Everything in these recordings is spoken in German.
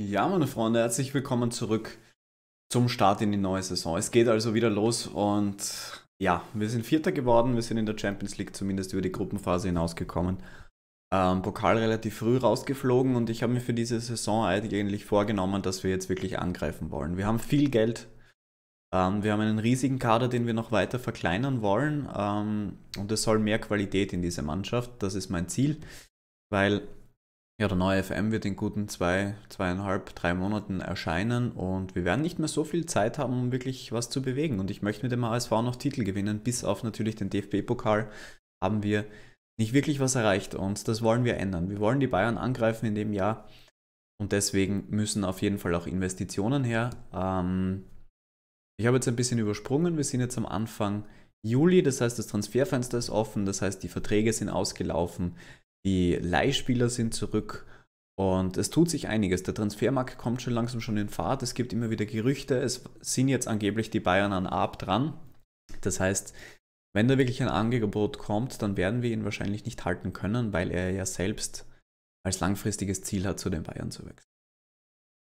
Ja, meine Freunde, herzlich willkommen zurück zum Start in die neue Saison. Es geht also wieder los und ja, wir sind Vierter geworden. Wir sind in der Champions League zumindest über die Gruppenphase hinausgekommen. Ähm, Pokal relativ früh rausgeflogen und ich habe mir für diese Saison eigentlich vorgenommen, dass wir jetzt wirklich angreifen wollen. Wir haben viel Geld. Ähm, wir haben einen riesigen Kader, den wir noch weiter verkleinern wollen ähm, und es soll mehr Qualität in diese Mannschaft. Das ist mein Ziel, weil ja, der neue FM wird in guten zwei, zweieinhalb, drei Monaten erscheinen und wir werden nicht mehr so viel Zeit haben, um wirklich was zu bewegen. Und ich möchte mit dem ASV noch Titel gewinnen, bis auf natürlich den DFB-Pokal haben wir nicht wirklich was erreicht und das wollen wir ändern. Wir wollen die Bayern angreifen in dem Jahr und deswegen müssen auf jeden Fall auch Investitionen her. Ähm, ich habe jetzt ein bisschen übersprungen, wir sind jetzt am Anfang Juli, das heißt das Transferfenster ist offen, das heißt die Verträge sind ausgelaufen. Die Leihspieler sind zurück und es tut sich einiges. Der Transfermarkt kommt schon langsam schon in Fahrt. Es gibt immer wieder Gerüchte. Es sind jetzt angeblich die Bayern an Ab dran. Das heißt, wenn da wirklich ein Angebot kommt, dann werden wir ihn wahrscheinlich nicht halten können, weil er ja selbst als langfristiges Ziel hat, zu den Bayern zu wechseln.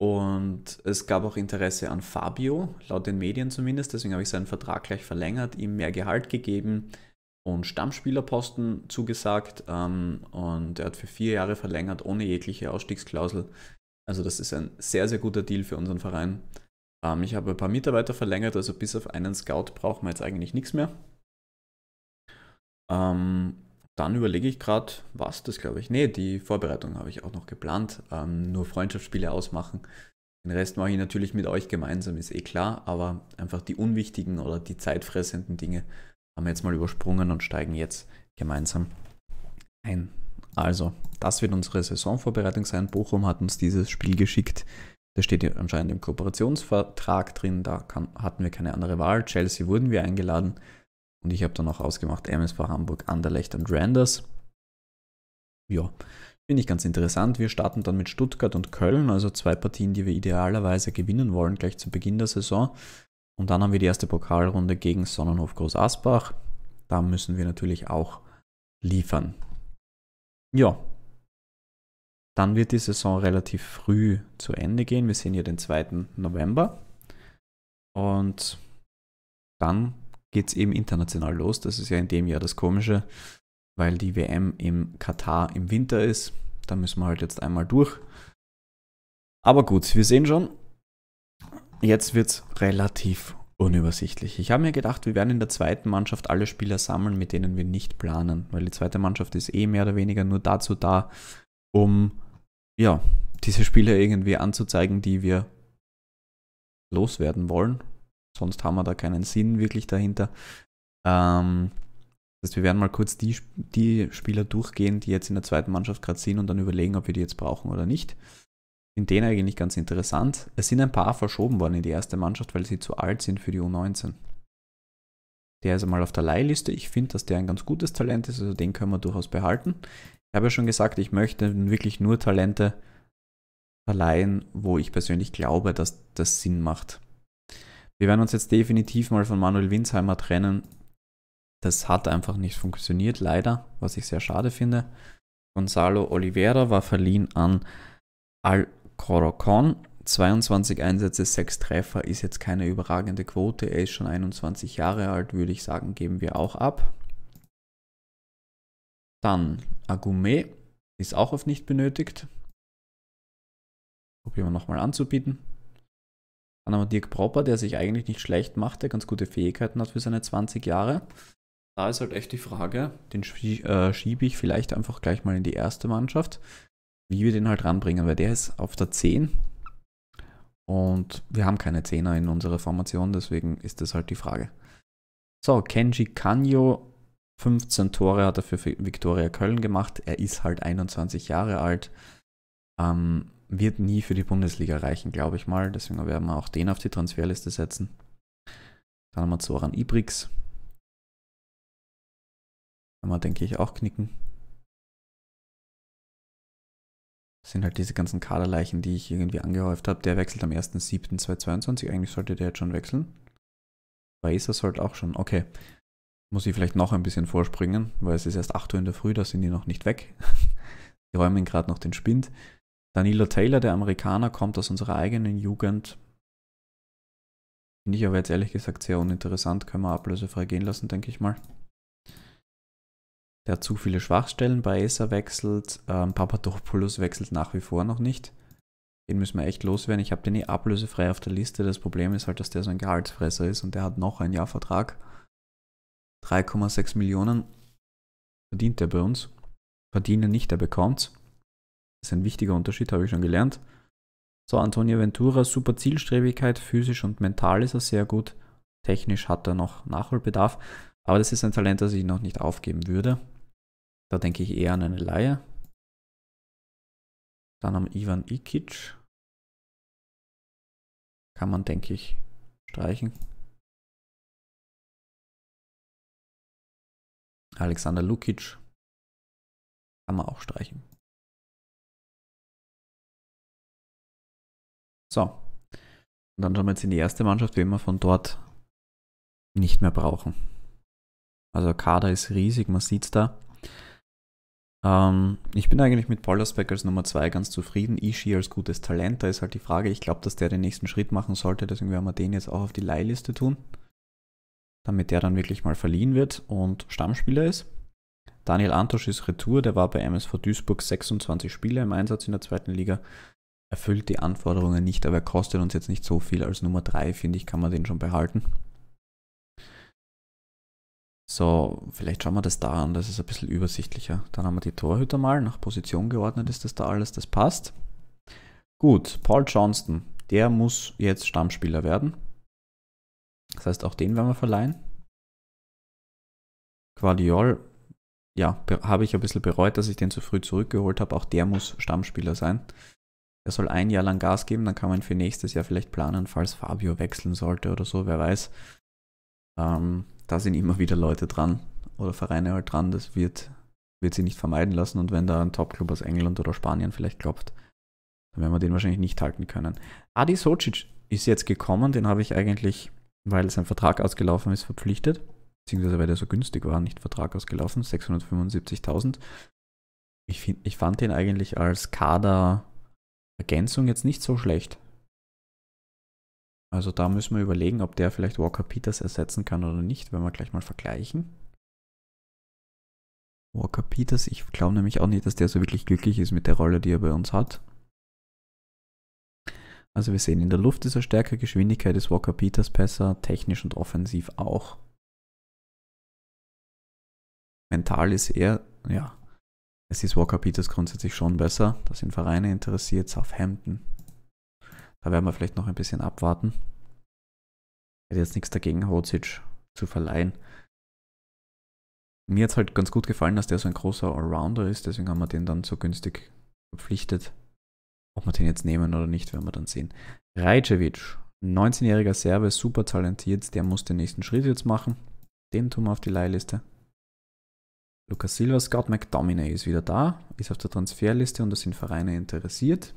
Und es gab auch Interesse an Fabio, laut den Medien zumindest. Deswegen habe ich seinen Vertrag gleich verlängert, ihm mehr Gehalt gegeben und Stammspielerposten zugesagt ähm, und er hat für vier Jahre verlängert ohne jegliche Ausstiegsklausel. Also das ist ein sehr, sehr guter Deal für unseren Verein. Ähm, ich habe ein paar Mitarbeiter verlängert, also bis auf einen Scout brauchen wir jetzt eigentlich nichts mehr. Ähm, dann überlege ich gerade, was das glaube ich. Ne, die Vorbereitung habe ich auch noch geplant. Ähm, nur Freundschaftsspiele ausmachen. Den Rest mache ich natürlich mit euch gemeinsam, ist eh klar, aber einfach die unwichtigen oder die zeitfressenden Dinge haben wir jetzt mal übersprungen und steigen jetzt gemeinsam ein. Also, das wird unsere Saisonvorbereitung sein. Bochum hat uns dieses Spiel geschickt. Da steht anscheinend im Kooperationsvertrag drin, da kann, hatten wir keine andere Wahl. Chelsea wurden wir eingeladen und ich habe dann auch ausgemacht MSV Hamburg, Anderlecht und Randers. Ja, finde ich ganz interessant. Wir starten dann mit Stuttgart und Köln, also zwei Partien, die wir idealerweise gewinnen wollen, gleich zu Beginn der Saison. Und dann haben wir die erste Pokalrunde gegen Sonnenhof Groß Asbach. Da müssen wir natürlich auch liefern. Ja. Dann wird die Saison relativ früh zu Ende gehen. Wir sehen hier den 2. November. Und dann geht es eben international los. Das ist ja in dem Jahr das Komische, weil die WM im Katar im Winter ist. Da müssen wir halt jetzt einmal durch. Aber gut, wir sehen schon, jetzt wird es relativ unübersichtlich. Ich habe mir gedacht, wir werden in der zweiten Mannschaft alle Spieler sammeln, mit denen wir nicht planen, weil die zweite Mannschaft ist eh mehr oder weniger nur dazu da, um ja, diese Spieler irgendwie anzuzeigen, die wir loswerden wollen. Sonst haben wir da keinen Sinn wirklich dahinter. Ähm, das heißt, wir werden mal kurz die, die Spieler durchgehen, die jetzt in der zweiten Mannschaft gerade sind und dann überlegen, ob wir die jetzt brauchen oder nicht in denen eigentlich ganz interessant. Es sind ein paar verschoben worden in die erste Mannschaft, weil sie zu alt sind für die U19. Der ist einmal auf der Leihliste. Ich finde, dass der ein ganz gutes Talent ist, also den können wir durchaus behalten. Ich habe ja schon gesagt, ich möchte wirklich nur Talente verleihen, wo ich persönlich glaube, dass das Sinn macht. Wir werden uns jetzt definitiv mal von Manuel Winsheimer trennen. Das hat einfach nicht funktioniert, leider, was ich sehr schade finde. Gonzalo Oliveira war verliehen an Al Korokon, 22 Einsätze, 6 Treffer, ist jetzt keine überragende Quote. Er ist schon 21 Jahre alt, würde ich sagen, geben wir auch ab. Dann Agume, ist auch auf nicht benötigt. Probieren wir nochmal anzubieten. Dann haben wir Dirk Propper, der sich eigentlich nicht schlecht macht, der ganz gute Fähigkeiten hat für seine 20 Jahre. Da ist halt echt die Frage, den äh, schiebe ich vielleicht einfach gleich mal in die erste Mannschaft wie wir den halt ranbringen, weil der ist auf der 10 und wir haben keine 10er in unserer Formation, deswegen ist das halt die Frage. So, Kenji Kanyo, 15 Tore hat er für Viktoria Köln gemacht. Er ist halt 21 Jahre alt. Ähm, wird nie für die Bundesliga reichen, glaube ich mal. Deswegen werden wir auch den auf die Transferliste setzen. Dann haben wir Zoran Ibrix. Kann man, denke ich, auch knicken. sind halt diese ganzen Kaderleichen, die ich irgendwie angehäuft habe. Der wechselt am 1.7.2022. Eigentlich sollte der jetzt schon wechseln. Racer sollte auch schon. Okay. Muss ich vielleicht noch ein bisschen vorspringen, weil es ist erst 8 Uhr in der Früh, da sind die noch nicht weg. die räumen gerade noch den Spind. Danilo Taylor, der Amerikaner, kommt aus unserer eigenen Jugend. Finde ich aber jetzt ehrlich gesagt sehr uninteressant. Können wir ablösefrei gehen lassen, denke ich mal. Der hat zu viele Schwachstellen. bei Baeza wechselt. Ähm, Papadopoulos wechselt nach wie vor noch nicht. Den müssen wir echt loswerden. Ich habe den eh ablösefrei auf der Liste. Das Problem ist halt, dass der so ein Gehaltsfresser ist und der hat noch ein Jahr Vertrag. 3,6 Millionen verdient er bei uns. Verdienen nicht, er bekommt's. Das ist ein wichtiger Unterschied, habe ich schon gelernt. So, Antonio Ventura, super Zielstrebigkeit, physisch und mental ist er sehr gut. Technisch hat er noch Nachholbedarf, aber das ist ein Talent, das ich noch nicht aufgeben würde. Da denke ich eher an eine Laie. Dann am Ivan Ikic. Kann man, denke ich, streichen. Alexander Lukic. Kann man auch streichen. So. Und dann schauen wir jetzt in die erste Mannschaft, wen wir von dort nicht mehr brauchen. Also Kader ist riesig, man sieht es da. Ähm, ich bin eigentlich mit Pollersbeck als Nummer 2 ganz zufrieden. Ishii als gutes Talent, da ist halt die Frage. Ich glaube, dass der den nächsten Schritt machen sollte, deswegen werden wir den jetzt auch auf die Leihliste tun, damit der dann wirklich mal verliehen wird und Stammspieler ist. Daniel Antosch ist Retour, der war bei MSV Duisburg 26 Spiele im Einsatz in der zweiten Liga. Erfüllt die Anforderungen nicht, aber er kostet uns jetzt nicht so viel. Als Nummer 3, finde ich, kann man den schon behalten. So, vielleicht schauen wir das da an, das ist ein bisschen übersichtlicher. Dann haben wir die Torhüter mal, nach Position geordnet ist das da alles, das passt. Gut, Paul Johnston, der muss jetzt Stammspieler werden. Das heißt, auch den werden wir verleihen. Quadiol, ja, habe ich ein bisschen bereut, dass ich den zu früh zurückgeholt habe. Auch der muss Stammspieler sein. Er soll ein Jahr lang Gas geben, dann kann man für nächstes Jahr vielleicht planen, falls Fabio wechseln sollte oder so, wer weiß. Ähm, da sind immer wieder Leute dran oder Vereine halt dran. Das wird, wird sie nicht vermeiden lassen. Und wenn da ein Top-Club aus England oder Spanien vielleicht klopft, dann werden wir den wahrscheinlich nicht halten können. Adi Socic ist jetzt gekommen. Den habe ich eigentlich, weil sein Vertrag ausgelaufen ist, verpflichtet. Beziehungsweise weil der so günstig war, nicht Vertrag ausgelaufen, 675.000. Ich, ich fand den eigentlich als Kader-Ergänzung jetzt nicht so schlecht. Also da müssen wir überlegen, ob der vielleicht Walker Peters ersetzen kann oder nicht, wenn wir gleich mal vergleichen. Walker Peters, ich glaube nämlich auch nicht, dass der so wirklich glücklich ist mit der Rolle, die er bei uns hat. Also wir sehen, in der Luft ist er stärker, Geschwindigkeit ist Walker Peters besser, technisch und offensiv auch. Mental ist er, ja, es ist Walker Peters grundsätzlich schon besser. Da sind Vereine interessiert, Southampton, da werden wir vielleicht noch ein bisschen abwarten. Ich Hätte jetzt nichts dagegen, Hocic zu verleihen. Mir hat es halt ganz gut gefallen, dass der so ein großer Allrounder ist, deswegen haben wir den dann so günstig verpflichtet. Ob wir den jetzt nehmen oder nicht, werden wir dann sehen. Rajcevic, 19-jähriger Serbe, super talentiert, der muss den nächsten Schritt jetzt machen. Den tun wir auf die Leihliste. Lukas Silva, Scott McDominay ist wieder da, ist auf der Transferliste und da sind Vereine interessiert.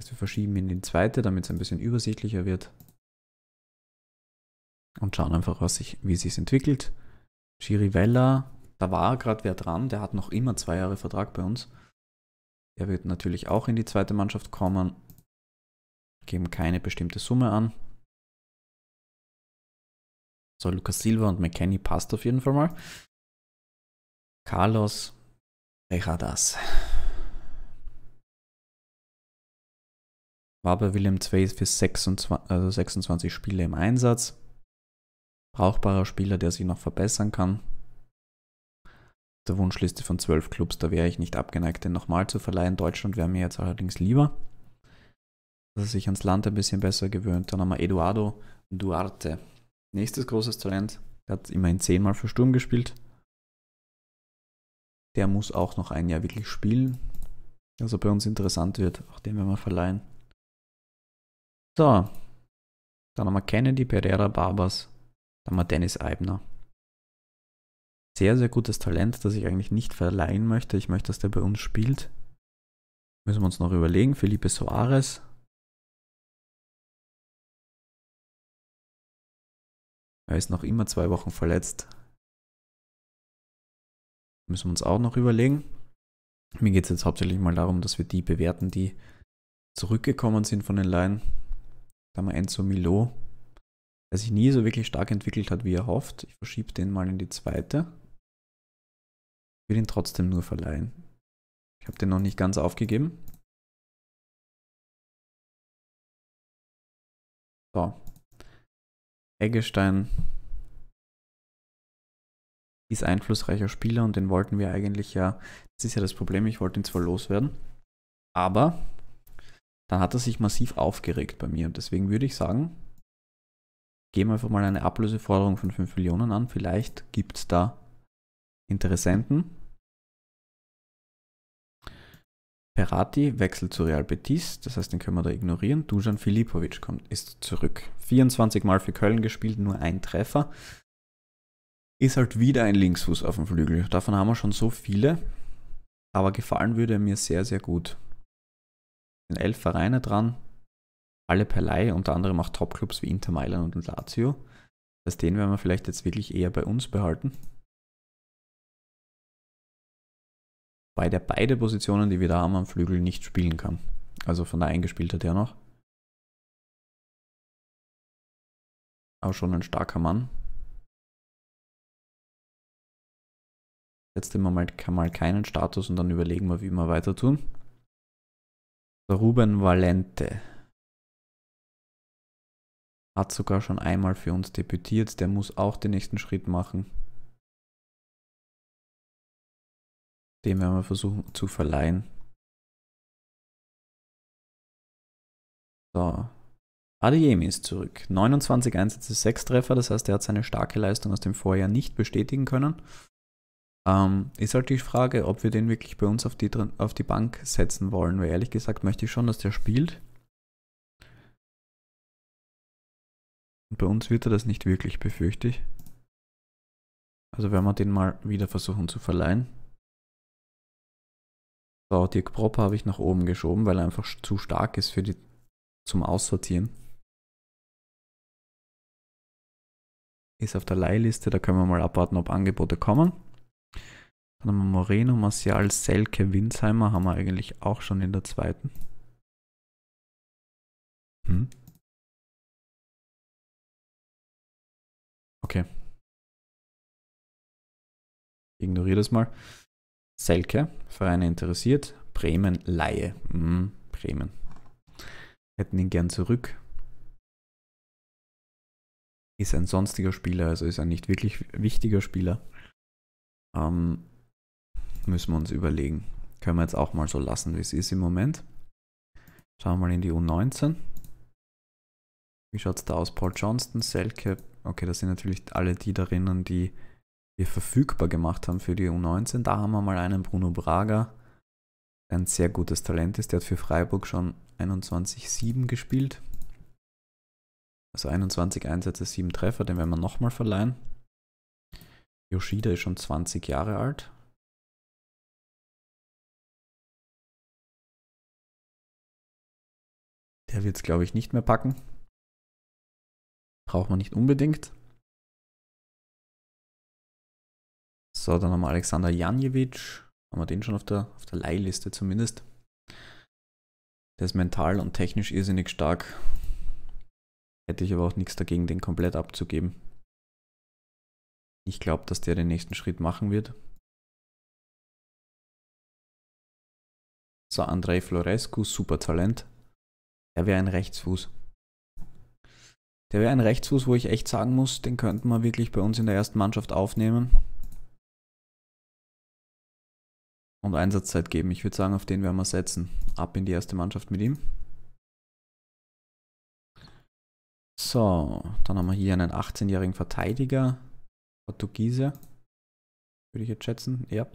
Das wir verschieben in die zweite, damit es ein bisschen übersichtlicher wird. Und schauen einfach, was sich, wie es sich entwickelt. Chirivella, da war gerade wer dran, der hat noch immer zwei Jahre Vertrag bei uns. Der wird natürlich auch in die zweite Mannschaft kommen. Geben keine bestimmte Summe an. So, Lucas Silva und McKenny passt auf jeden Fall mal. Carlos Rejadas. War bei Willem II für 26, also 26 Spiele im Einsatz. Brauchbarer Spieler, der sich noch verbessern kann. Der Wunschliste von 12 Clubs, da wäre ich nicht abgeneigt, den nochmal zu verleihen. Deutschland wäre mir jetzt allerdings lieber. Dass er sich ans Land ein bisschen besser gewöhnt. Dann haben wir Eduardo Duarte. Nächstes großes Talent. Der hat immerhin zehnmal für Sturm gespielt. Der muss auch noch ein Jahr wirklich spielen. Also bei uns interessant wird, auch den werden wir verleihen. So. Dann haben wir Kennedy, Pereira, Barbas. Dann haben wir Dennis Eibner. Sehr, sehr gutes Talent, das ich eigentlich nicht verleihen möchte. Ich möchte, dass der bei uns spielt. Müssen wir uns noch überlegen. Felipe Soares. Er ist noch immer zwei Wochen verletzt. Müssen wir uns auch noch überlegen. Mir geht es jetzt hauptsächlich mal darum, dass wir die bewerten, die zurückgekommen sind von den Laien sagen wir Enzo Milo, der sich nie so wirklich stark entwickelt hat, wie er hofft. Ich verschiebe den mal in die zweite. Ich will ihn trotzdem nur verleihen. Ich habe den noch nicht ganz aufgegeben. So. Eggestein ist einflussreicher Spieler und den wollten wir eigentlich ja, das ist ja das Problem, ich wollte ihn zwar loswerden, aber dann hat er sich massiv aufgeregt bei mir. Und deswegen würde ich sagen, gehen wir einfach mal eine Ablöseforderung von 5 Millionen an. Vielleicht gibt es da Interessenten. Perati wechselt zu Real Betis, das heißt, den können wir da ignorieren. Dujan Filipovic kommt, ist zurück. 24 Mal für Köln gespielt, nur ein Treffer. Ist halt wieder ein Linksfuß auf dem Flügel. Davon haben wir schon so viele. Aber gefallen würde er mir sehr, sehr gut sind elf Vereine dran, alle per Leih, unter anderem auch Topclubs wie Inter Mailand und Lazio. Das heißt, den werden wir vielleicht jetzt wirklich eher bei uns behalten. Bei der beide Positionen, die wir da haben, am Flügel nicht spielen kann. Also von der Eingespieltheit her noch. Auch schon ein starker Mann. Jetzt immer mal, mal keinen Status und dann überlegen wir, wie wir weiter tun. Ruben Valente hat sogar schon einmal für uns debütiert, der muss auch den nächsten Schritt machen. Den werden wir versuchen zu verleihen. So. Adeyemi ist zurück. 29 Einsätze, 6 Treffer, das heißt, er hat seine starke Leistung aus dem Vorjahr nicht bestätigen können. Ähm, ist halt die Frage, ob wir den wirklich bei uns auf die, auf die Bank setzen wollen, weil ehrlich gesagt möchte ich schon, dass der spielt. Und bei uns wird er das nicht wirklich, befürchte ich. Also werden wir den mal wieder versuchen zu verleihen. So, Dirk Propper habe ich nach oben geschoben, weil er einfach zu stark ist für die, zum Aussortieren. Ist auf der Leihliste, da können wir mal abwarten, ob Angebote kommen. Dann haben wir Moreno, Martial, Selke, Winsheimer haben wir eigentlich auch schon in der zweiten. Hm? Okay. Ignoriere das mal. Selke, Vereine interessiert. Bremen, Laie. Hm, Bremen. Hätten ihn gern zurück. Ist ein sonstiger Spieler, also ist ein nicht wirklich wichtiger Spieler. Ähm, Müssen wir uns überlegen. Können wir jetzt auch mal so lassen, wie es ist im Moment. Schauen wir mal in die U19. Wie schaut es da aus? Paul Johnston, Selke. Okay, das sind natürlich alle die darinnen, die wir verfügbar gemacht haben für die U19. Da haben wir mal einen Bruno Braga, der ein sehr gutes Talent ist. Der hat für Freiburg schon 21-7 gespielt. Also 21 Einsätze, 7 Treffer, den werden wir nochmal verleihen. Yoshida ist schon 20 Jahre alt. Der wird es, glaube ich, nicht mehr packen. Braucht man nicht unbedingt. So, dann haben wir Alexander Janjewitsch. Haben wir den schon auf der, auf der Leihliste zumindest. Der ist mental und technisch irrsinnig stark. Hätte ich aber auch nichts dagegen, den komplett abzugeben. Ich glaube, dass der den nächsten Schritt machen wird. So, Andrei Florescu, super Talent. Der wäre ein Rechtsfuß. Der wäre ein Rechtsfuß, wo ich echt sagen muss, den könnten wir wirklich bei uns in der ersten Mannschaft aufnehmen. Und Einsatzzeit geben. Ich würde sagen, auf den werden wir setzen. Ab in die erste Mannschaft mit ihm. So, dann haben wir hier einen 18-jährigen Verteidiger. Portugiese. Würde ich jetzt schätzen. Ja.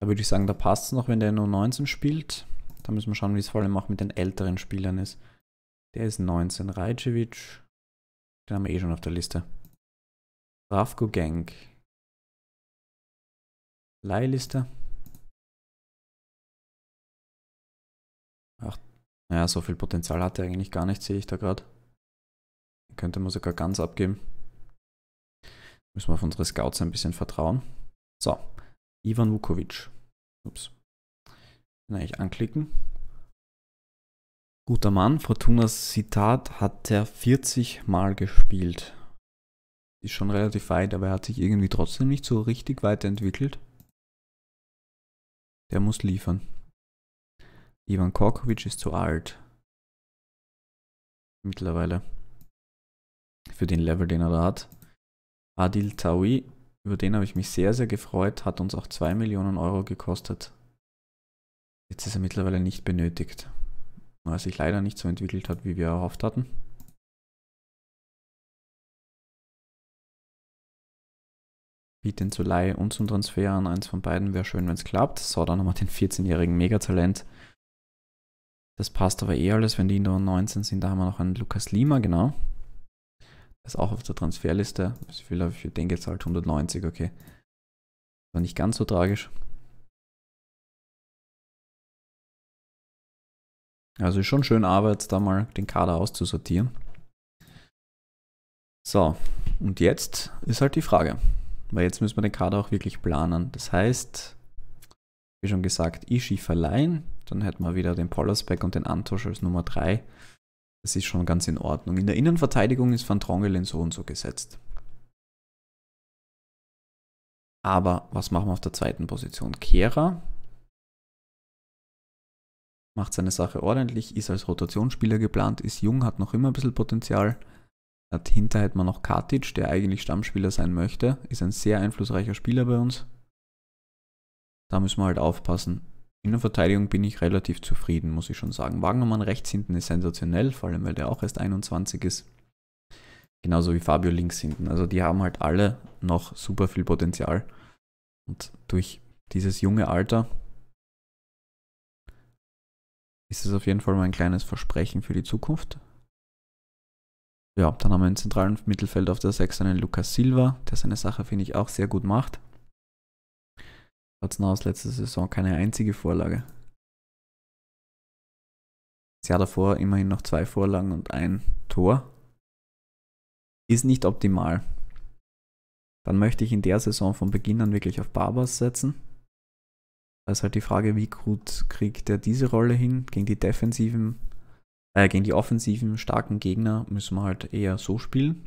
Da würde ich sagen, da passt es noch, wenn der nur 19 spielt. Da müssen wir schauen, wie es vor allem auch mit den älteren Spielern ist. Der ist 19. Rajcevic, den haben wir eh schon auf der Liste. Ravko Genk. Leihliste. Ach, naja, so viel Potenzial hat er eigentlich gar nicht, sehe ich da gerade. Könnte man sogar ganz abgeben. Müssen wir auf unsere Scouts ein bisschen vertrauen. So, Ivan Vukovic. Ups, eigentlich anklicken. Guter Mann, Fortunas Zitat hat er 40 Mal gespielt. Ist schon relativ weit, aber er hat sich irgendwie trotzdem nicht so richtig weiterentwickelt. Der muss liefern. Ivan Korkovic ist zu alt. Mittlerweile. Für den Level, den er da hat. Adil Tawi, über den habe ich mich sehr, sehr gefreut, hat uns auch 2 Millionen Euro gekostet. Jetzt ist er mittlerweile nicht benötigt, weil er sich leider nicht so entwickelt hat, wie wir erhofft hatten. Biet den zu Leih und zum Transfer an. Eins von beiden wäre schön, wenn es klappt. So, dann haben wir den 14-jährigen Megatalent. Das passt aber eh alles, wenn die in der 19 sind. Da haben wir noch einen Lukas Lima, genau. Das ist auch auf der Transferliste. Ich will auf, ich denke jetzt halt 190, okay. War nicht ganz so tragisch. Also ist schon schön Arbeit, da mal den Kader auszusortieren. So, und jetzt ist halt die Frage, weil jetzt müssen wir den Kader auch wirklich planen. Das heißt, wie schon gesagt, Ishi verleihen, dann hätten wir wieder den Pollersbeck und den Antosch als Nummer 3. Das ist schon ganz in Ordnung. In der Innenverteidigung ist Van Drongelen so und so gesetzt. Aber was machen wir auf der zweiten Position? Kehrer macht seine Sache ordentlich, ist als Rotationsspieler geplant, ist jung, hat noch immer ein bisschen Potenzial. Dahinter hätte man noch Katic, der eigentlich Stammspieler sein möchte, ist ein sehr einflussreicher Spieler bei uns. Da müssen wir halt aufpassen. In der Verteidigung bin ich relativ zufrieden, muss ich schon sagen. Wagnermann rechts hinten ist sensationell, vor allem weil der auch erst 21 ist. Genauso wie Fabio links hinten. Also die haben halt alle noch super viel Potenzial. Und durch dieses junge Alter ist es auf jeden Fall mal ein kleines Versprechen für die Zukunft. Ja, dann haben wir im zentralen Mittelfeld auf der 6 einen Lucas Silva, der seine Sache, finde ich, auch sehr gut macht. aus letzter Saison keine einzige Vorlage. Das Jahr davor immerhin noch zwei Vorlagen und ein Tor. Ist nicht optimal. Dann möchte ich in der Saison von Beginn an wirklich auf Barbas setzen ist halt die Frage, wie gut kriegt er diese Rolle hin gegen die defensiven, äh, gegen die offensiven starken Gegner müssen wir halt eher so spielen.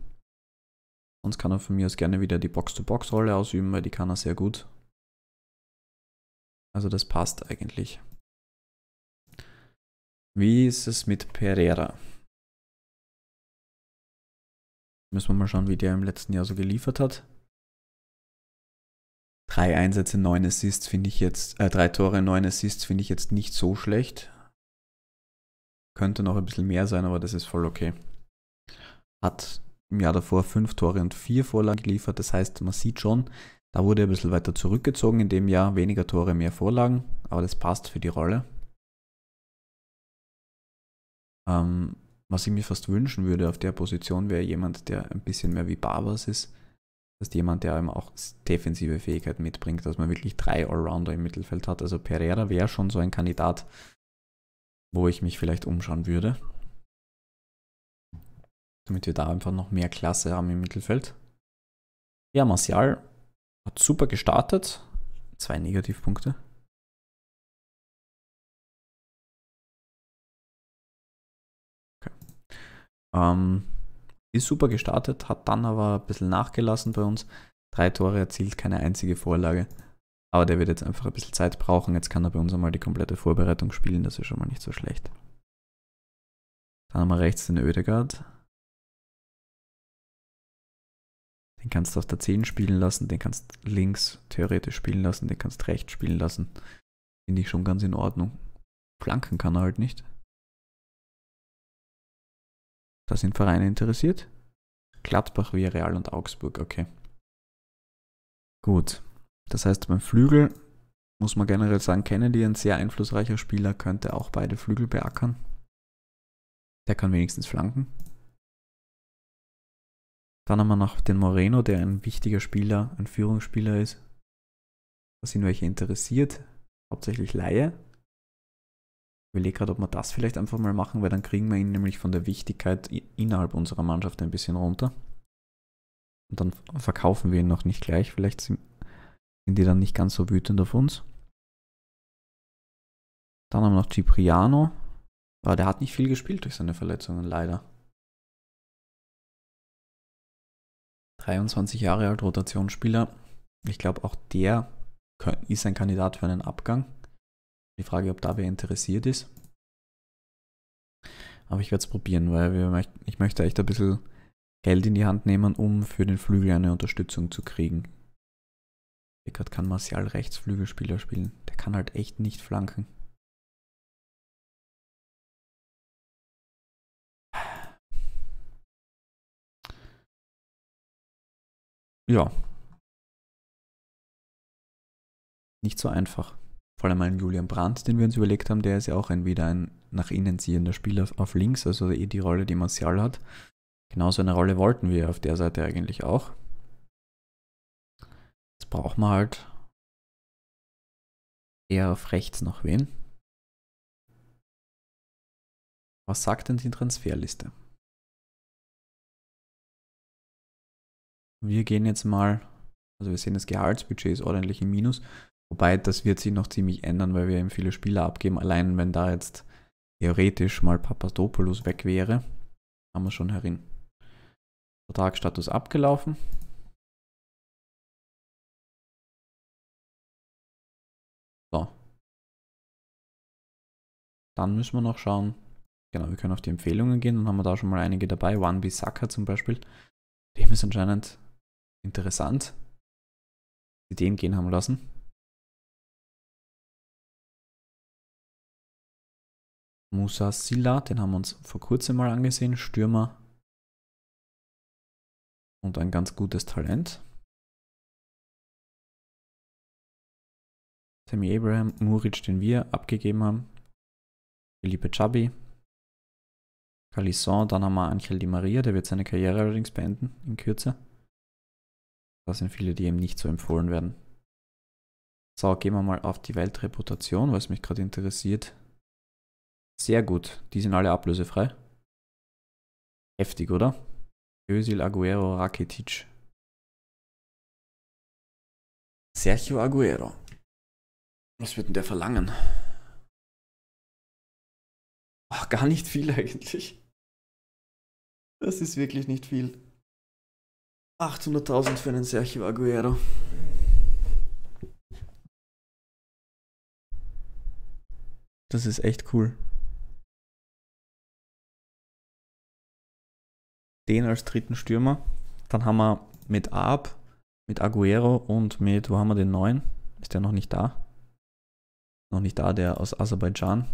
Sonst kann er von mir aus gerne wieder die Box-to-Box-Rolle ausüben, weil die kann er sehr gut. Also das passt eigentlich. Wie ist es mit Pereira? Müssen wir mal schauen, wie der im letzten Jahr so geliefert hat drei Einsätze, neun Assists finde ich jetzt, äh, drei Tore, neun Assists finde ich jetzt nicht so schlecht. Könnte noch ein bisschen mehr sein, aber das ist voll okay. Hat im Jahr davor fünf Tore und vier Vorlagen geliefert. Das heißt, man sieht schon, da wurde er ein bisschen weiter zurückgezogen in dem Jahr. Weniger Tore, mehr Vorlagen, aber das passt für die Rolle. Ähm, was ich mir fast wünschen würde auf der Position, wäre jemand, der ein bisschen mehr wie Barbers ist dass jemand, der eben auch defensive Fähigkeit mitbringt, dass man wirklich drei Allrounder im Mittelfeld hat. Also Pereira wäre schon so ein Kandidat, wo ich mich vielleicht umschauen würde. Damit wir da einfach noch mehr Klasse haben im Mittelfeld. Ja, Martial hat super gestartet. Zwei Negativpunkte. Okay. Ähm, ist super gestartet, hat dann aber ein bisschen nachgelassen bei uns. Drei Tore erzielt, keine einzige Vorlage. Aber der wird jetzt einfach ein bisschen Zeit brauchen. Jetzt kann er bei uns einmal die komplette Vorbereitung spielen, das ist schon mal nicht so schlecht. Dann haben wir rechts den Oedegaard. Den kannst du auf der 10 spielen lassen, den kannst du links theoretisch spielen lassen, den kannst du rechts spielen lassen. Finde ich schon ganz in Ordnung. Flanken kann er halt nicht. Da sind Vereine interessiert. Gladbach, Villarreal und Augsburg, okay. Gut. Das heißt, beim Flügel muss man generell sagen, Kennedy, ein sehr einflussreicher Spieler, könnte auch beide Flügel beackern. Der kann wenigstens flanken. Dann haben wir noch den Moreno, der ein wichtiger Spieler, ein Führungsspieler ist. Da sind welche interessiert, hauptsächlich Laie überlege gerade, ob wir das vielleicht einfach mal machen, weil dann kriegen wir ihn nämlich von der Wichtigkeit innerhalb unserer Mannschaft ein bisschen runter. Und dann verkaufen wir ihn noch nicht gleich. Vielleicht sind die dann nicht ganz so wütend auf uns. Dann haben wir noch Cipriano. Aber der hat nicht viel gespielt durch seine Verletzungen, leider. 23 Jahre alt, Rotationsspieler. Ich glaube, auch der ist ein Kandidat für einen Abgang. Die Frage, ob da wer interessiert ist. Aber ich werde es probieren, weil wir, ich möchte echt ein bisschen Geld in die Hand nehmen, um für den Flügel eine Unterstützung zu kriegen. Eckert kann Martial Rechtsflügelspieler spielen. Der kann halt echt nicht flanken. Ja. Nicht so einfach vor allem einen Julian Brandt, den wir uns überlegt haben, der ist ja auch ein, wieder ein nach innen ziehender Spieler auf links, also eh die Rolle, die Martial hat. Genauso eine Rolle wollten wir auf der Seite eigentlich auch. Jetzt brauchen wir halt eher auf rechts noch wen. Was sagt denn die Transferliste? Wir gehen jetzt mal, also wir sehen, das Gehaltsbudget ist ordentlich im Minus. Wobei, das wird sich noch ziemlich ändern, weil wir eben viele Spieler abgeben. Allein wenn da jetzt theoretisch mal Papadopoulos weg wäre, haben wir schon herin. Vertragsstatus abgelaufen. So. Dann müssen wir noch schauen. Genau, wir können auf die Empfehlungen gehen. Dann haben wir da schon mal einige dabei. One B Saka zum Beispiel. Dem ist anscheinend interessant. Die Ideen gehen haben lassen. Musa Silla, den haben wir uns vor kurzem mal angesehen, Stürmer und ein ganz gutes Talent. Sammy Abraham, Muric, den wir abgegeben haben, Felipe Chabi, Calisson, dann haben wir Angel Di Maria, der wird seine Karriere allerdings beenden in Kürze. Da sind viele, die ihm nicht so empfohlen werden. So, gehen wir mal auf die Weltreputation, was mich gerade interessiert. Sehr gut. Die sind alle ablösefrei. Heftig, oder? Özil, Aguero, Rakitic. Sergio Aguero. Was wird denn der verlangen? Ach, gar nicht viel eigentlich. Das ist wirklich nicht viel. 800.000 für einen Sergio Aguero. Das ist echt cool. den als dritten Stürmer. Dann haben wir mit Ab, mit Aguero und mit, wo haben wir den neuen? Ist der noch nicht da? Noch nicht da, der aus Aserbaidschan.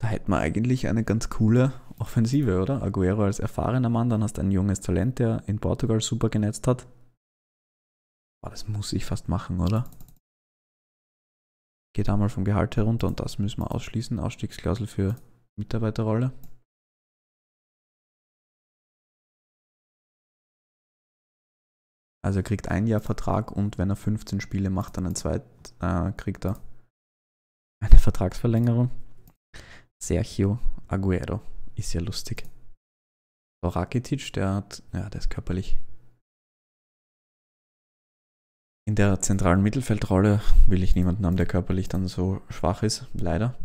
Da hätten wir eigentlich eine ganz coole Offensive, oder? Aguero als erfahrener Mann, dann hast du ein junges Talent, der in Portugal super genetzt hat. Boah, das muss ich fast machen, oder? Geht einmal vom Gehalt herunter und das müssen wir ausschließen. Ausstiegsklausel für Mitarbeiterrolle. Also er kriegt ein Jahr Vertrag und wenn er 15 Spiele macht, dann ein zweit äh, kriegt er eine Vertragsverlängerung. Sergio Aguero ist ja lustig. So, Rakitic, der hat, ja, der ist körperlich. In der zentralen Mittelfeldrolle will ich niemanden haben, der körperlich dann so schwach ist, leider.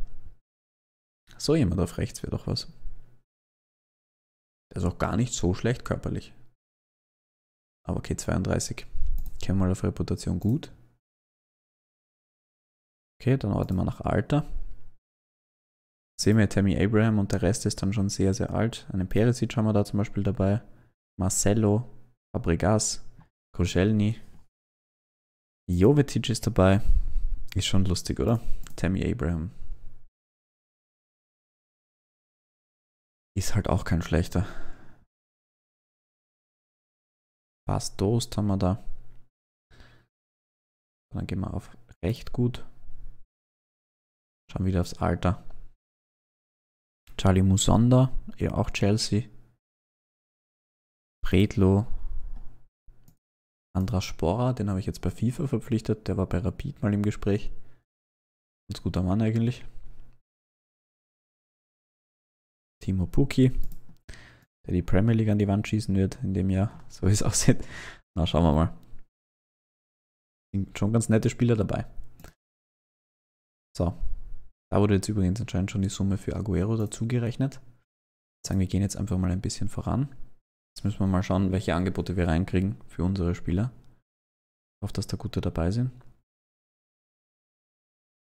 So jemand auf rechts wäre doch was. Der ist auch gar nicht so schlecht körperlich. Aber okay, 32. Kennen wir mal auf Reputation gut. Okay, dann ordnen wir nach Alter. Sehen wir Tammy Abraham und der Rest ist dann schon sehr, sehr alt. Einen Perisic haben wir da zum Beispiel dabei. Marcelo, Fabregas, Koschelny. Jovetic ist dabei. Ist schon lustig, oder? Tammy Abraham. Ist halt auch kein schlechter. Fast Toast haben wir da. Dann gehen wir auf recht gut. Schauen wieder aufs Alter. Charlie Musonda, ja auch Chelsea. Predlo. Andras Spora, den habe ich jetzt bei FIFA verpflichtet, der war bei Rapid mal im Gespräch. Ganz guter Mann eigentlich. Timo Puki, der die Premier League an die Wand schießen wird in dem Jahr, so wie es aussieht. Na, schauen wir mal. Sind schon ganz nette Spieler dabei. So. Da wurde jetzt übrigens anscheinend schon die Summe für Aguero dazugerechnet. Sagen wir gehen jetzt einfach mal ein bisschen voran. Jetzt müssen wir mal schauen, welche Angebote wir reinkriegen für unsere Spieler. Ich hoffe, dass da gute dabei sind.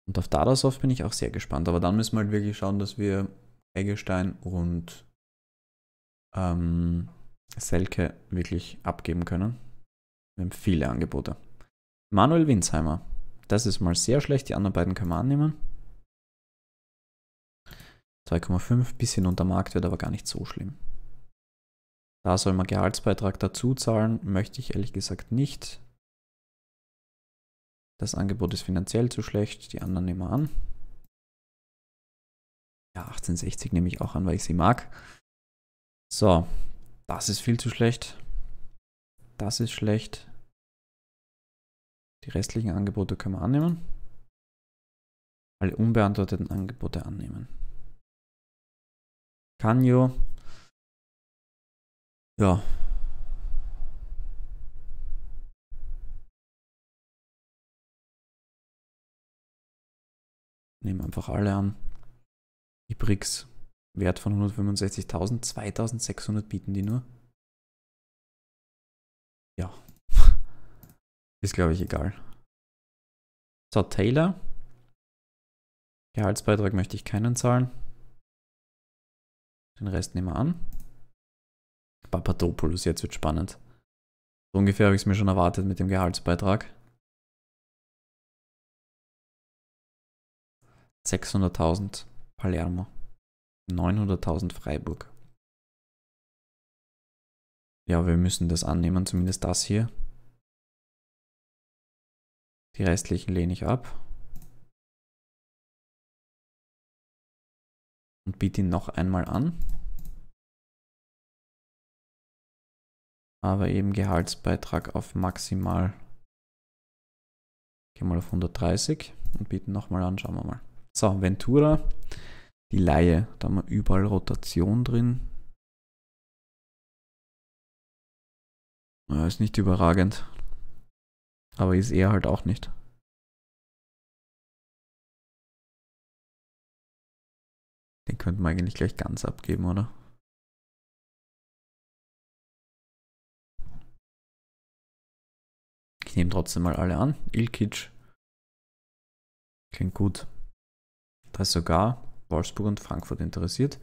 Und auf Dadasoft bin ich auch sehr gespannt. Aber dann müssen wir halt wirklich schauen, dass wir Eggestein und ähm, Selke wirklich abgeben können. Wir haben viele Angebote. Manuel Winsheimer. Das ist mal sehr schlecht. Die anderen beiden können wir annehmen. 2,5, bisschen unter Markt wird aber gar nicht so schlimm. Da soll man Gehaltsbeitrag dazu zahlen, möchte ich ehrlich gesagt nicht. Das Angebot ist finanziell zu schlecht, die anderen nehmen wir an. Ja, 1860 nehme ich auch an, weil ich sie mag. So, das ist viel zu schlecht. Das ist schlecht. Die restlichen Angebote können wir annehmen. Alle unbeantworteten Angebote annehmen. Kanyo. Ja. Nehmen einfach alle an. Die Bricks Wert von 165.000, 2.600 bieten die nur. Ja. Ist, glaube ich, egal. So, Taylor. Gehaltsbeitrag möchte ich keinen zahlen. Den Rest nehmen wir an. Papadopoulos, jetzt wird spannend. So ungefähr habe ich es mir schon erwartet mit dem Gehaltsbeitrag. 600.000 Palermo. 900.000 Freiburg. Ja, wir müssen das annehmen, zumindest das hier. Die restlichen lehne ich ab. Und biete ihn noch einmal an. Aber eben Gehaltsbeitrag auf maximal. Gehen wir mal auf 130 und bieten nochmal an, schauen wir mal. So, Ventura die Laie. Da haben wir überall Rotation drin. Ja, ist nicht überragend. Aber ist er halt auch nicht. Den könnten wir eigentlich gleich ganz abgeben, oder? Ich nehme trotzdem mal alle an. Ilkic. Klingt gut. Da ist sogar Wolfsburg und Frankfurt interessiert.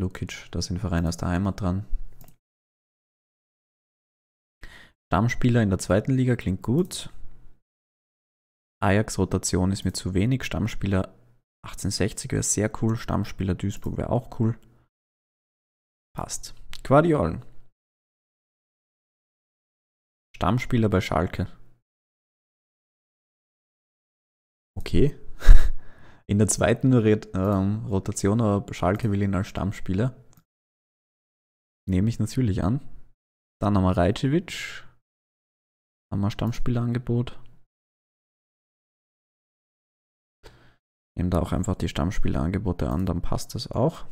Lukic, da sind Vereine aus der Heimat dran. Stammspieler in der zweiten Liga klingt gut. Ajax-Rotation ist mir zu wenig. Stammspieler 1860 wäre sehr cool. Stammspieler Duisburg wäre auch cool. Passt. Quadiolen. Stammspieler bei Schalke. Okay in der zweiten Red, ähm, Rotation, aber Schalke will ihn als Stammspieler. Nehme ich natürlich an. Dann haben wir Rajcevic. Haben wir Stammspielerangebot. Nehmen da auch einfach die Stammspielerangebote an, dann passt das auch.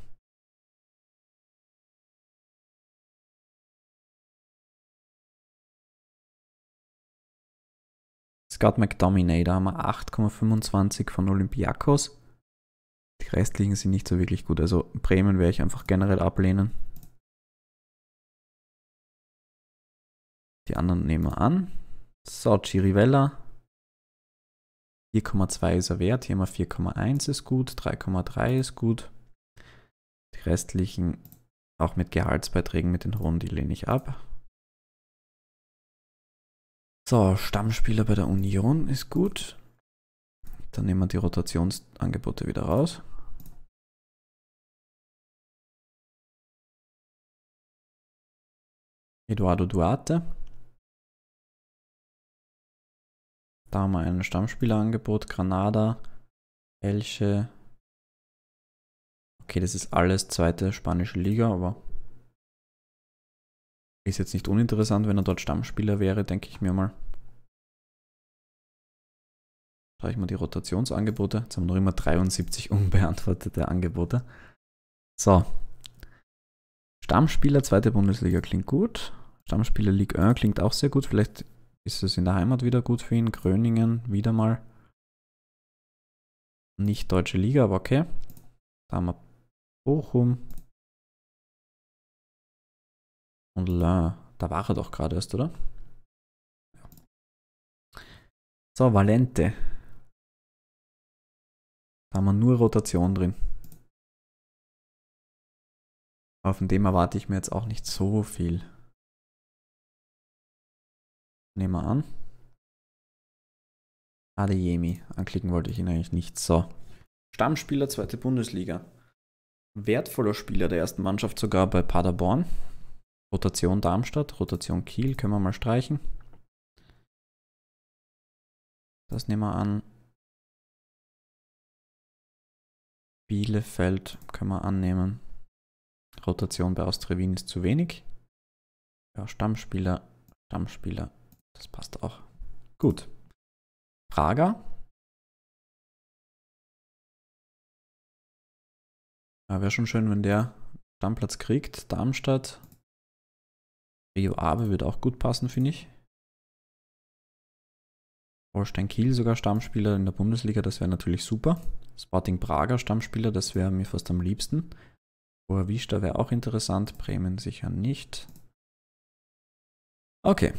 Scott McDominay, da haben wir 8,25 von Olympiakos. Die restlichen sind nicht so wirklich gut. Also Bremen werde ich einfach generell ablehnen. Die anderen nehmen wir an. So, Chirivella. 4,2 ist er wert. Hier haben wir 4,1 ist gut. 3,3 ist gut. Die restlichen, auch mit Gehaltsbeiträgen mit den Hohen, die lehne ich ab. So, Stammspieler bei der Union ist gut. Dann nehmen wir die Rotationsangebote wieder raus. Eduardo Duarte. Da haben wir ein Stammspielerangebot. Granada, Elche. Okay, das ist alles zweite spanische Liga, aber ist jetzt nicht uninteressant, wenn er dort Stammspieler wäre, denke ich mir mal. Schaue ich mal die Rotationsangebote. Jetzt haben wir noch immer 73 unbeantwortete Angebote. So. Stammspieler, zweite Bundesliga klingt gut. Stammspieler Ligue 1 klingt auch sehr gut. Vielleicht ist es in der Heimat wieder gut für ihn. Gröningen wieder mal. Nicht deutsche Liga, aber okay. Da haben wir Bochum, und La, da war er doch gerade erst, oder? So, Valente. Da haben wir nur Rotation drin. Aber von dem erwarte ich mir jetzt auch nicht so viel. Nehmen wir an. Adeyemi. Anklicken wollte ich ihn eigentlich nicht. So. Stammspieler, zweite Bundesliga. Wertvoller Spieler der ersten Mannschaft sogar bei Paderborn. Rotation Darmstadt, Rotation Kiel können wir mal streichen. Das nehmen wir an. Bielefeld können wir annehmen. Rotation bei Austria Wien ist zu wenig. Ja, Stammspieler, Stammspieler, das passt auch. Gut. Prager. Ja, Wäre schon schön, wenn der Stammplatz kriegt. Darmstadt, Rio Ave wird auch gut passen, finde ich. Holstein Kiel sogar Stammspieler in der Bundesliga, das wäre natürlich super. Sporting Prager Stammspieler, das wäre mir fast am liebsten. Boavista wäre auch interessant, Bremen sicher nicht. Okay,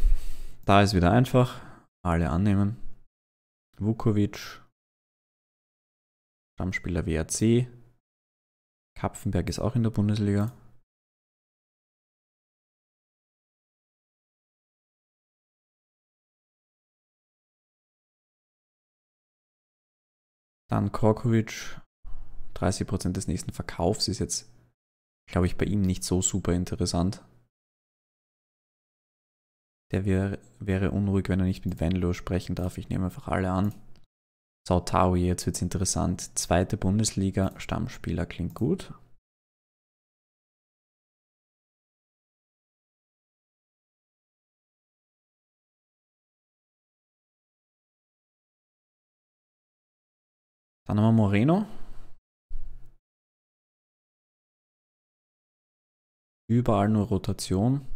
da ist wieder einfach. Alle annehmen. Vukovic, Stammspieler WRC. Kapfenberg ist auch in der Bundesliga. Dann Korkovic, 30% des nächsten Verkaufs ist jetzt, glaube ich, bei ihm nicht so super interessant. Der wär, wäre unruhig, wenn er nicht mit Venlo sprechen darf. Ich nehme einfach alle an. Sautaui, jetzt wird es interessant. Zweite Bundesliga, Stammspieler klingt gut. Dann haben wir Moreno. Überall nur Rotation.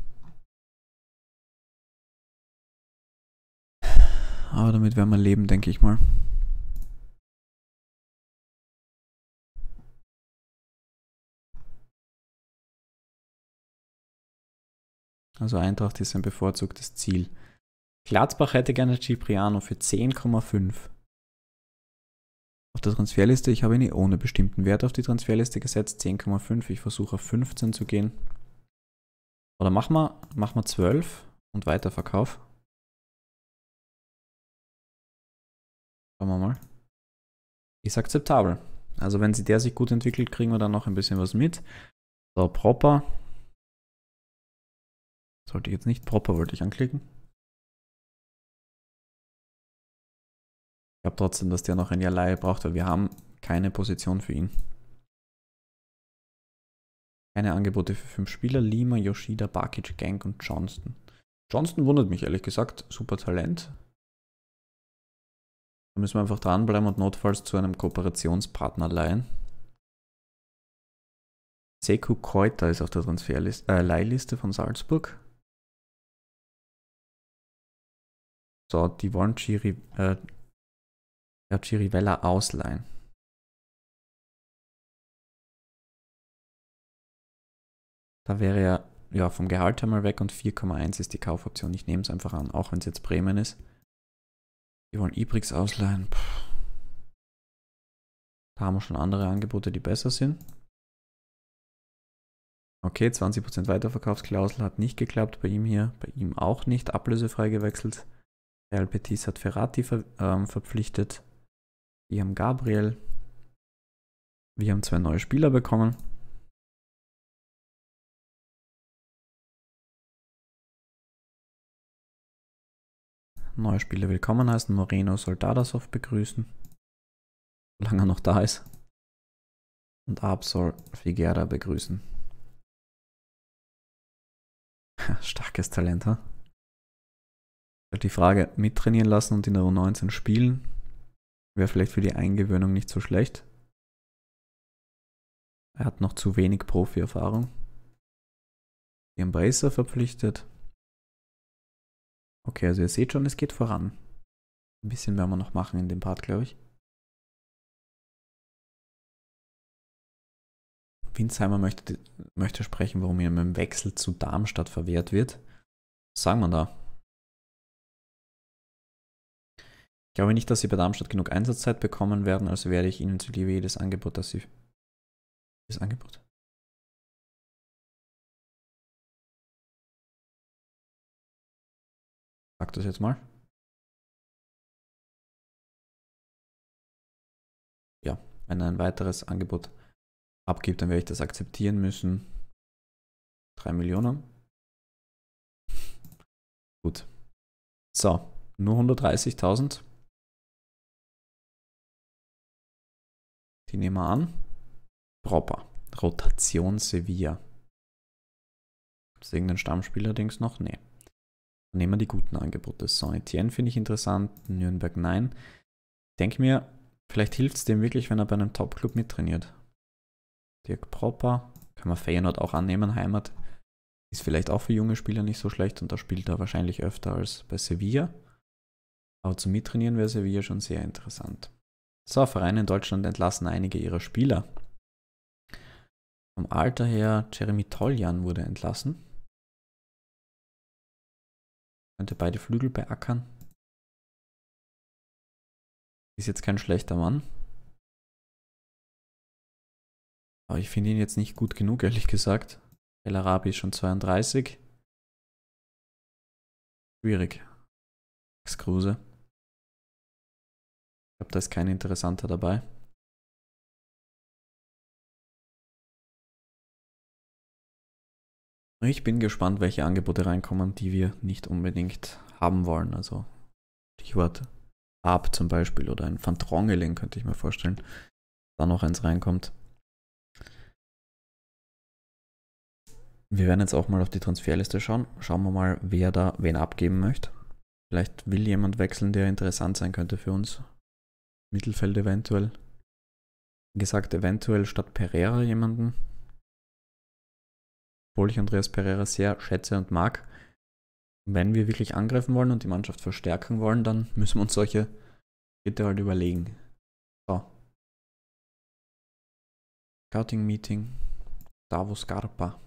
Aber damit werden wir leben, denke ich mal. Also Eintracht ist ein bevorzugtes Ziel. Glatzbach hätte gerne Cipriano für 10,5. Auf der Transferliste, ich habe ihn eh ohne bestimmten Wert auf die Transferliste gesetzt, 10,5. Ich versuche auf 15 zu gehen. Oder machen wir mach 12 und Weiterverkauf. Schauen wir mal. Ist akzeptabel. Also wenn sie der sich gut entwickelt, kriegen wir dann noch ein bisschen was mit. So, proper. Sollte ich jetzt nicht proper, wollte ich anklicken. glaube trotzdem, dass der noch ein Jahr Leihe braucht, weil wir haben keine Position für ihn. Keine Angebote für fünf Spieler. Lima, Yoshida, Bakic, Gank und Johnston. Johnston wundert mich ehrlich gesagt. Super Talent. Da müssen wir einfach dranbleiben und notfalls zu einem Kooperationspartner leihen. Seku Keuter ist auf der Transferliste, äh, Leihliste von Salzburg. So, die wollen Chiri, äh, ja, Chirivella ausleihen. Da wäre er ja, vom Gehalt einmal weg und 4,1 ist die Kaufoption. Ich nehme es einfach an, auch wenn es jetzt Bremen ist. Die wollen Ibrix ausleihen. Puh. Da haben wir schon andere Angebote, die besser sind. Okay, 20% Weiterverkaufsklausel hat nicht geklappt, bei ihm hier, bei ihm auch nicht, ablösefrei gewechselt. Real Petis hat Ferrati ver ähm, verpflichtet, wir haben Gabriel. Wir haben zwei neue Spieler bekommen. Neue Spieler willkommen heißen. Moreno soll Dadasov begrüßen. Solange er noch da ist. Und Ab soll Figuera begrüßen. Starkes Talent, ha? Huh? Die Frage mittrainieren lassen und in der U19 spielen. Wäre vielleicht für die Eingewöhnung nicht so schlecht. Er hat noch zu wenig Profi-Erfahrung. Die haben Bracer verpflichtet. Okay, also ihr seht schon, es geht voran. Ein bisschen werden wir noch machen in dem Part, glaube ich. Winsheimer möchte, möchte sprechen, warum ihm ein Wechsel zu Darmstadt verwehrt wird. Was sagen wir da? Ich glaube nicht, dass sie bei Darmstadt genug Einsatzzeit bekommen werden, also werde ich ihnen zuliebe jedes Angebot, das sie. Das Angebot? Sag das jetzt mal. Ja, wenn er ein weiteres Angebot abgibt, dann werde ich das akzeptieren müssen. 3 Millionen. Gut. So, nur 130.000. Die nehmen wir an. Proper. Rotation Sevilla. Ist irgendein Stammspieler-Dings noch? Nee. Dann nehmen wir die guten Angebote. Saint-Etienne finde ich interessant, Nürnberg nein. Ich denke mir, vielleicht hilft es dem wirklich, wenn er bei einem Top-Club mittrainiert. Dirk Proper, kann man Feyenoord auch annehmen, Heimat. Ist vielleicht auch für junge Spieler nicht so schlecht und da spielt er wahrscheinlich öfter als bei Sevilla. Aber zum Mittrainieren wäre Sevilla schon sehr interessant. So, Vereine in Deutschland entlassen einige ihrer Spieler. Vom Alter her, Jeremy Toljan wurde entlassen. Könnte beide Flügel beackern. Ist jetzt kein schlechter Mann. Aber ich finde ihn jetzt nicht gut genug, ehrlich gesagt. El Arabi ist schon 32. Schwierig. Max Kruse. Ich glaube, da ist kein interessanter dabei. Ich bin gespannt, welche Angebote reinkommen, die wir nicht unbedingt haben wollen. Also Stichwort Ab zum Beispiel oder ein Van Trongeling könnte ich mir vorstellen, da noch eins reinkommt. Wir werden jetzt auch mal auf die Transferliste schauen. Schauen wir mal, wer da wen abgeben möchte. Vielleicht will jemand wechseln, der interessant sein könnte für uns. Mittelfeld eventuell. Wie gesagt, eventuell statt Pereira jemanden. Obwohl ich Andreas Pereira sehr schätze und mag. Wenn wir wirklich angreifen wollen und die Mannschaft verstärken wollen, dann müssen wir uns solche Schritte halt überlegen. So. Scouting Meeting. Davos Garpa.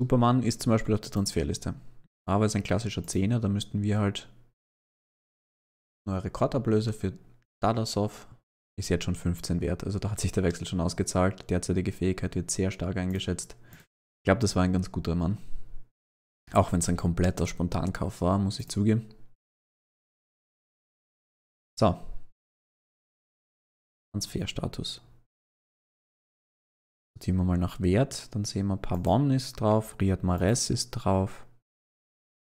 Superman ist zum Beispiel auf der Transferliste. Aber er ist ein klassischer Zehner, da müssten wir halt neue Rekordablöse für Dadasov ist jetzt schon 15 wert. Also da hat sich der Wechsel schon ausgezahlt. Derzeitige Fähigkeit wird sehr stark eingeschätzt. Ich glaube, das war ein ganz guter Mann. Auch wenn es ein kompletter Spontankauf war, muss ich zugeben. So. Transferstatus. Sortieren wir mal nach Wert. Dann sehen wir, Pavon ist drauf, Riyad Mares ist drauf.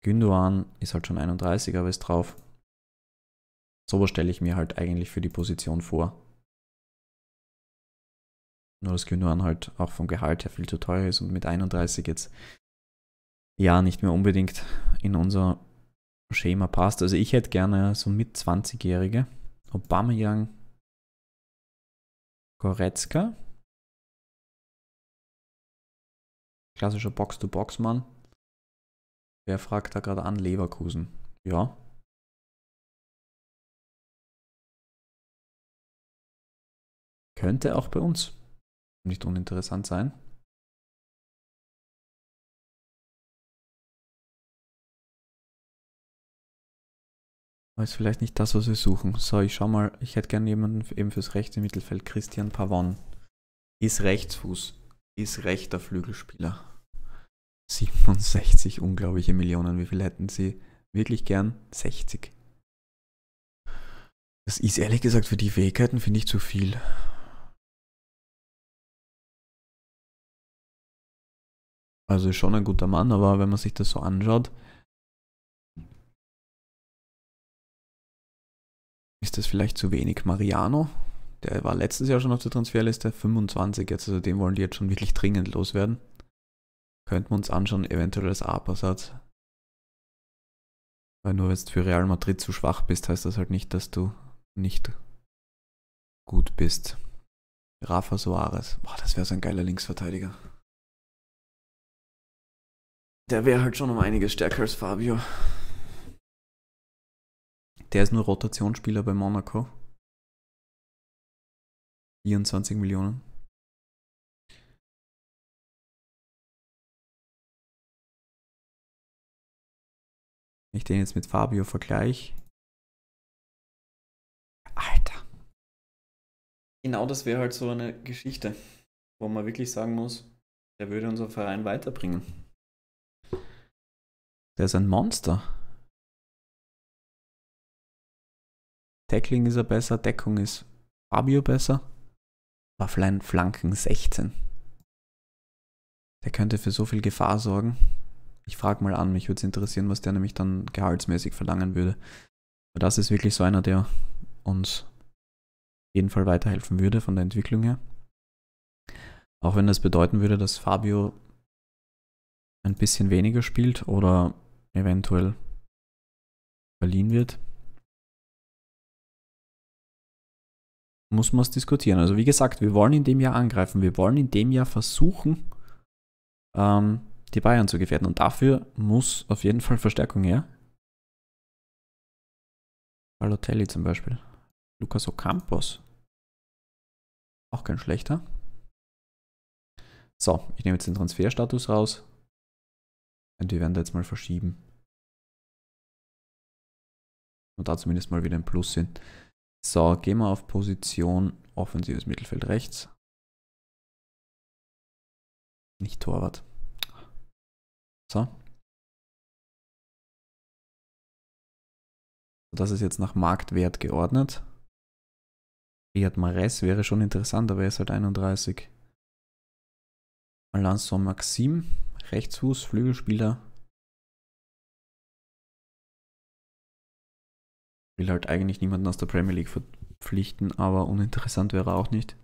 Gündogan ist halt schon 31, aber ist drauf. Sowas stelle ich mir halt eigentlich für die Position vor. Nur dass Gündogan halt auch vom Gehalt her viel zu teuer ist und mit 31 jetzt ja nicht mehr unbedingt in unser Schema passt. Also ich hätte gerne so mit 20-Jährige. Obama Goretzka. Klassischer Box-to-Box-Mann. Wer fragt da gerade an? Leverkusen. Ja, Könnte auch bei uns nicht uninteressant sein. ist vielleicht nicht das, was wir suchen. So, ich schau mal, ich hätte gerne jemanden eben fürs rechte Mittelfeld. Christian Pavon. Ist Rechtsfuß. Ist rechter Flügelspieler. 67 unglaubliche Millionen. Wie viel hätten sie wirklich gern? 60. Das ist ehrlich gesagt für die Fähigkeiten, finde ich, zu viel. Also ist schon ein guter Mann, aber wenn man sich das so anschaut, ist das vielleicht zu wenig. Mariano, der war letztes Jahr schon auf der Transferliste, 25 jetzt, also den wollen die jetzt schon wirklich dringend loswerden. Könnten wir uns anschauen, eventuell als a Apersatz. Weil nur wenn du für Real Madrid zu schwach bist, heißt das halt nicht, dass du nicht gut bist. Rafa Soares, boah, das wäre so ein geiler Linksverteidiger. Der wäre halt schon um einiges stärker als Fabio. Der ist nur Rotationsspieler bei Monaco. 24 Millionen. Wenn ich den jetzt mit Fabio vergleiche. Alter. Genau das wäre halt so eine Geschichte, wo man wirklich sagen muss, der würde unseren Verein weiterbringen. Der ist ein Monster. Tackling ist er besser, Deckung ist Fabio besser. Wafflein Flanken 16. Der könnte für so viel Gefahr sorgen. Ich frage mal an, mich würde es interessieren, was der nämlich dann gehaltsmäßig verlangen würde. Aber das ist wirklich so einer, der uns auf jeden Fall weiterhelfen würde von der Entwicklung her. Auch wenn das bedeuten würde, dass Fabio ein bisschen weniger spielt oder eventuell verliehen wird, muss man es diskutieren. Also wie gesagt, wir wollen in dem Jahr angreifen, wir wollen in dem Jahr versuchen, ähm, die Bayern zu gefährden. Und dafür muss auf jeden Fall Verstärkung her. Balotelli zum Beispiel. Lucas Ocampos. Auch kein schlechter. So, ich nehme jetzt den Transferstatus raus. Und wir werden da jetzt mal verschieben. Und da zumindest mal wieder ein Plus sind. So, gehen wir auf Position offensives Mittelfeld rechts. Nicht Torwart. So. Das ist jetzt nach Marktwert geordnet. Riyad Mahrez wäre schon interessant, aber er ist halt 31. Alonso Maxim Rechtsfuß, Flügelspieler. Will halt eigentlich niemanden aus der Premier League verpflichten, aber uninteressant wäre auch nicht.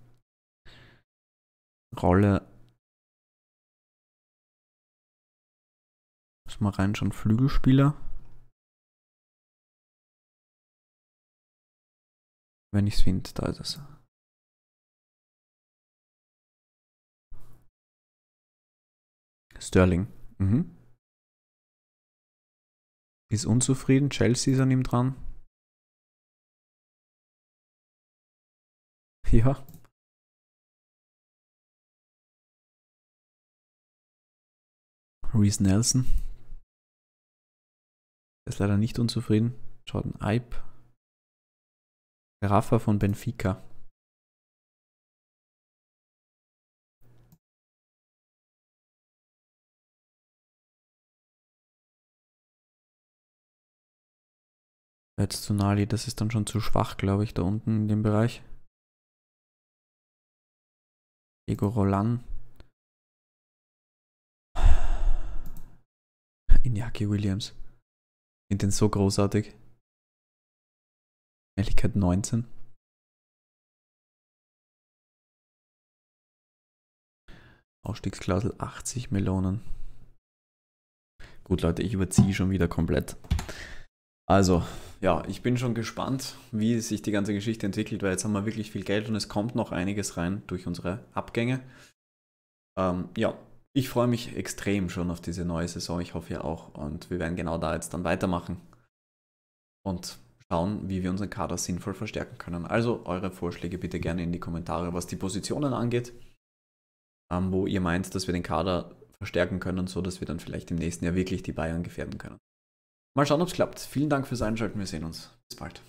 Rolle. Muss mal schon Flügelspieler. Wenn ich es finde, da ist es. Sterling. Mhm. Ist unzufrieden. Chelsea ist an ihm dran. Ja. Reese Nelson. Ist leider nicht unzufrieden. Jordan Ipe. Rafa von Benfica. Als Tsunali, das ist dann schon zu schwach, glaube ich, da unten in dem Bereich. Ego Roland. Inyaki Williams. Ich den so großartig. Ehrlichkeit 19. Ausstiegsklausel 80 Melonen. Gut, Leute, ich überziehe schon wieder komplett. Also, ja, ich bin schon gespannt, wie sich die ganze Geschichte entwickelt, weil jetzt haben wir wirklich viel Geld und es kommt noch einiges rein durch unsere Abgänge. Ähm, ja, ich freue mich extrem schon auf diese neue Saison. Ich hoffe ja auch. Und wir werden genau da jetzt dann weitermachen und schauen, wie wir unseren Kader sinnvoll verstärken können. Also eure Vorschläge bitte gerne in die Kommentare, was die Positionen angeht, ähm, wo ihr meint, dass wir den Kader verstärken können, so dass wir dann vielleicht im nächsten Jahr wirklich die Bayern gefährden können. Mal schauen, ob es klappt. Vielen Dank fürs Einschalten. Wir sehen uns. Bis bald.